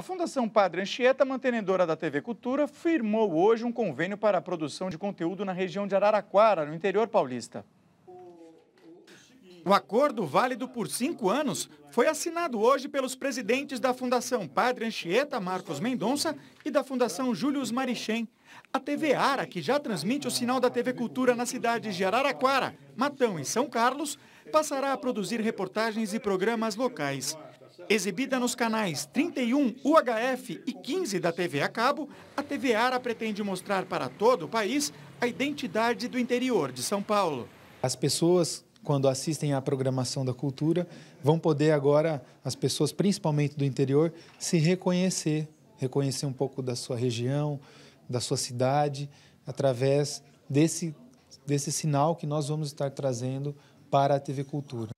A Fundação Padre Anchieta, mantenedora da TV Cultura, firmou hoje um convênio para a produção de conteúdo na região de Araraquara, no interior paulista. O acordo, válido por cinco anos, foi assinado hoje pelos presidentes da Fundação Padre Anchieta, Marcos Mendonça, e da Fundação Júlio Marichem. A TV Ara, que já transmite o sinal da TV Cultura nas cidades de Araraquara, Matão e São Carlos, passará a produzir reportagens e programas locais. Exibida nos canais 31, UHF e 15 da TV a cabo, a TV Ara pretende mostrar para todo o país a identidade do interior de São Paulo. As pessoas, quando assistem à programação da cultura, vão poder agora, as pessoas principalmente do interior, se reconhecer, reconhecer um pouco da sua região, da sua cidade, através desse, desse sinal que nós vamos estar trazendo para a TV Cultura.